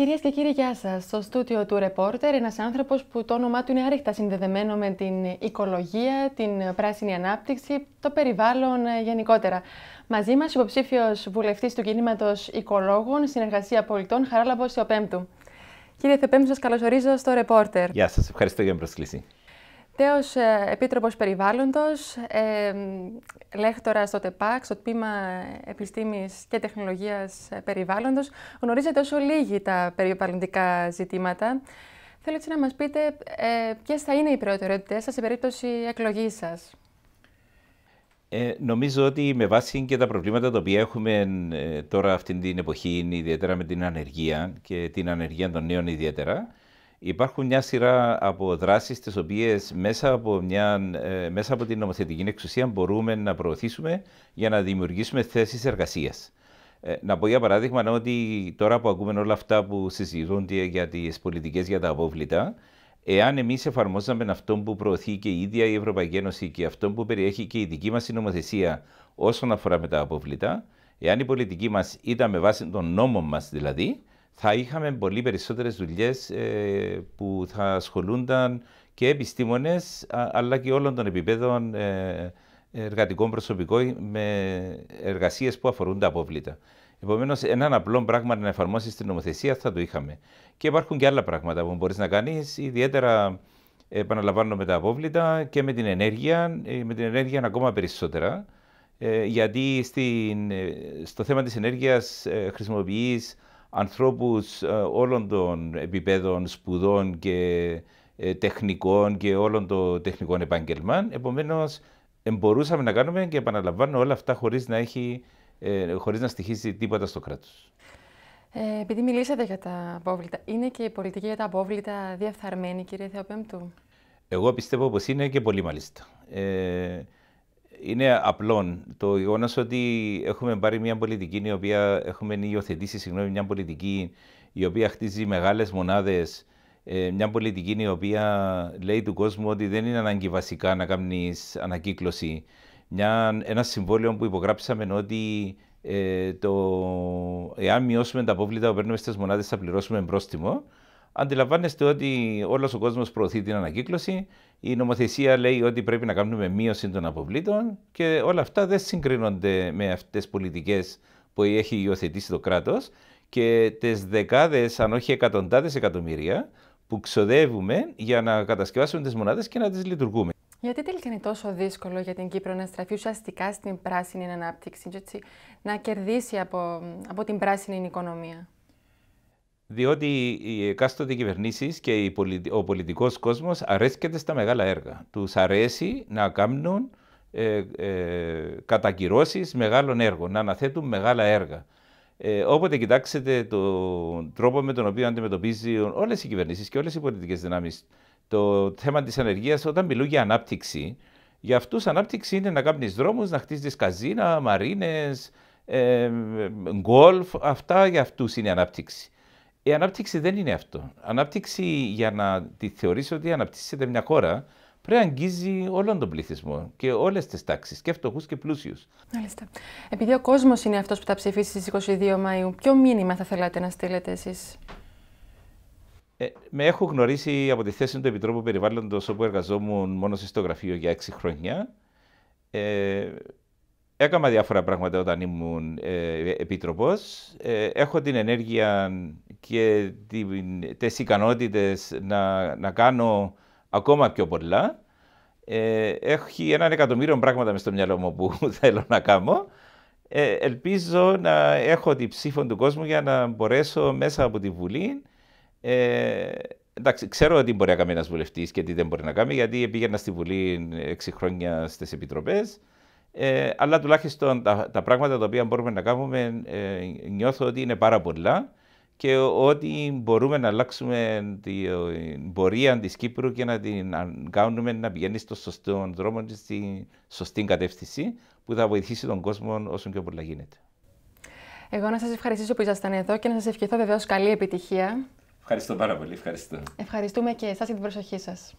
Κυρίες και κύριοι, γεια σας. Στο στούτιο του ρεπόρτερ, ένας άνθρωπος που το όνομά του είναι άρρηκτα συνδεδεμένο με την οικολογία, την πράσινη ανάπτυξη, το περιβάλλον ε, γενικότερα. Μαζί μας, υποψήφιος βουλευτής του κινήματος Οικολόγων, συνεργασία πολιτών, Χαράλαμπος Θεοπέμπτου. Κύριε Θεοπέμπτου, σας καλωσορίζω στο ρεπόρτερ. Γεια σας, ευχαριστώ για την προσκλήση. Τέος ε, Επίτροπος Περιβάλλοντος, ε, λέκτορα στο ΤΕΠΑΚ, στο Τμήμα Επιστήμης και Τεχνολογίας ε, Περιβάλλοντος. Γνωρίζετε όσο λίγοι τα περιβαλλοντικά ζητήματα. Θέλω έτσι να μας πείτε ε, ποιες θα είναι οι προτεραιότητες σας σε περίπτωση εκλογής σας. Ε, νομίζω ότι με βάση και τα προβλήματα τα οποία έχουμε τώρα αυτή την εποχή, ιδιαίτερα με την ανεργία και την ανεργία των νέων ιδιαίτερα, Υπάρχουν μια σειρά από δράσεις, τις οποίες μέσα, από ε, μέσα από την νομοθετική εξουσία μπορούμε να προωθήσουμε για να δημιουργήσουμε θέσεις εργασίας. Ε, να πω για παράδειγμα ότι τώρα που ακούμε όλα αυτά που συζητούνται για τις πολιτικές για τα απόβλητα, εάν εμείς εφαρμόζαμε αυτό που προωθεί και η ίδια η Ευρωπαϊκή Ένωση και αυτό που περιέχει και η δική μας νομοθεσία όσον αφορά με τα απόβλητα, εάν η πολιτική μας ήταν με βάση των νόμων μας δηλαδή, θα είχαμε πολύ περισσότερες δουλειές ε, που θα ασχολούνταν και επιστήμονες αλλά και όλων των επιπέδων ε, εργατικών προσωπικών με εργασίες που αφορούν τα απόβλητα. Επομένως, έναν απλό πράγμα να εφαρμόσεις την νομοθεσία θα το είχαμε. Και υπάρχουν και άλλα πράγματα που μπορείς να κάνεις, ιδιαίτερα επαναλαμβάνω με τα απόβλητα και με την ενέργεια, ε, με την ενέργεια ακόμα περισσότερα. Γιατί στην, στο θέμα της ενέργειας χρησιμοποιείς ανθρώπους ε, όλων των επιπέδων σπουδών και ε, τεχνικών και όλων των τεχνικών επάγγελμαν. Επομένως, μπορούσαμε να κάνουμε και επαναλαμβάνω όλα αυτά χωρίς να, έχει, ε, χωρίς να στοιχίζει τίποτα στο κράτος. επειδή μιλήσατε για τα απόβλητα, είναι και η πολιτική για τα απόβλητα διεφθαρμένη, κύριε Θεοπέμπτου. Εγώ πιστεύω πως είναι και πολύ μάλιστα είναι απλό το γεγονός ότι έχουμε πάρει μια πολιτική η οποία έχουμε υιοθετήσει συγγνώμη, μια πολιτική η οποία χτίζει μεγάλες μονάδες. Ε, μια πολιτική η οποία λέει του κόσμου ότι δεν είναι ανάγκη βασικά να κάνεις ανακύκλωση. Μια, ένα συμβόλαιο που υπογράψαμε ότι ε, το, εάν μειώσουμε τα απόβλητα που παίρνουμε στις μονάδες θα πληρώσουμε πρόστιμο. Αντιλαμβάνεστε ότι όλος ο κόσμος προωθεί την ανακύκλωση. Η νομοθεσία λέει ότι πρέπει να κάνουμε μείωση των αποβλήτων και όλα αυτά δεν συγκρίνονται με αυτές τις πολιτικές που έχει υιοθετήσει το κράτος και τις δεκάδες, αν όχι εκατοντάδες εκατομμύρια που ξοδεύουμε για να κατασκευάσουμε τις μονάδες και να τις λειτουργούμε. Γιατί τελικά είναι τόσο δύσκολο για την Κύπρο να στραφεί ουσιαστικά στην πράσινη ανάπτυξη, έτσι, να κερδίσει από, από την πράσινη οικονομία διότι οι εκάστοτε κυβερνήσεις και ο πολιτικός κόσμος αρέσκεται στα μεγάλα έργα. Τους αρέσει να κάνουν ε, ε, κατακυρώσεις μεγάλων έργων, να αναθέτουν μεγάλα έργα. Ε, όποτε κοιτάξετε τον τρόπο με τον οποίο αντιμετωπίζουν όλες οι κυβερνήσεις και όλες οι πολιτικές δυνάμεις το θέμα της ανεργίας, όταν μιλούν για ανάπτυξη, για αυτούς ανάπτυξη είναι να κάνει δρόμους, να χτίζεις καζίνα, μαρίνες, ε, γκολφ. Αυτά για αυτούς είναι ανάπτυξη. Η ανάπτυξη δεν είναι αυτό. Ανάπτυξη, για να τη θεωρήσει ότι αναπτύσσεται μια χώρα, πρέπει να αγγίζει όλον τον πληθυσμό και όλες τις τάξεις, και φτωχούς και πλούσιους. Μάλιστα. Επειδή ο κόσμος είναι αυτός που θα ψηφίσει στις 22 Μαου, ποιο μήνυμα θα θέλατε να στείλετε εσείς. Ε, με έχω γνωρίσει από τη θέση του Επιτρόπου Περιβάλλοντος, όπου εργαζόμουν μόνο στο γραφείο για 6 χρόνια. Ε, έκανα διάφορα πράγματα όταν ήμουν ε, ε έχω την ενέργεια και τις ικανότητες να, να κάνω ακόμα πιο πολλά. Ε, έχει έναν εκατομμύριο πράγματα μες στο μυαλό μου που θέλω να κάνω. Ε, ελπίζω να έχω την ψήφο του κόσμου για να μπορέσω μέσα από τη Βουλή ε, εντάξει, ξέρω τι μπορεί να κάνει ένας βουλευτής και τι δεν μπορεί να κάνει, γιατί πήγαινα στη Βουλή 6 χρόνια στις επιτροπές. Ε, αλλά τουλάχιστον τα, τα, πράγματα τα οποία μπορούμε να κάνουμε ε, νιώθω ότι είναι πάρα πολλά και ότι μπορούμε να αλλάξουμε ε, την πορεία της Κύπρου και να την κάνουμε να πηγαίνει στο σωστό δρόμο και στη σωστή κατεύθυνση που θα βοηθήσει τον κόσμο όσο πιο πολλά γίνεται. Εγώ να σας ευχαριστήσω που ήσασταν εδώ και να σας ευχηθώ βεβαίως καλή επιτυχία. Ευχαριστώ πάρα πολύ. Ευχαριστώ. Ευχαριστούμε και εσάς για την προσοχή σας.